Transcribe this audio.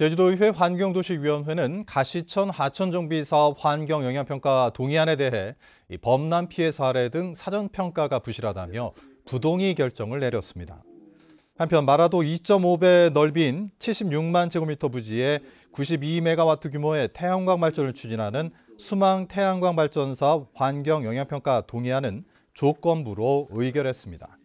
제주도의회 환경도시위원회는 가시천 하천 정비 사업 환경 영향평가 동의안에 대해 범람 피해 사례 등 사전 평가가 부실하다며 부동의 결정을 내렸습니다. 한편 마라도 2.5배 넓인 76만 제곱미터 부지에 92메가와트 규모의 태양광 발전을 추진하는 수망 태양광 발전사 업 환경 영향평가 동의안은 조건부로 의결했습니다.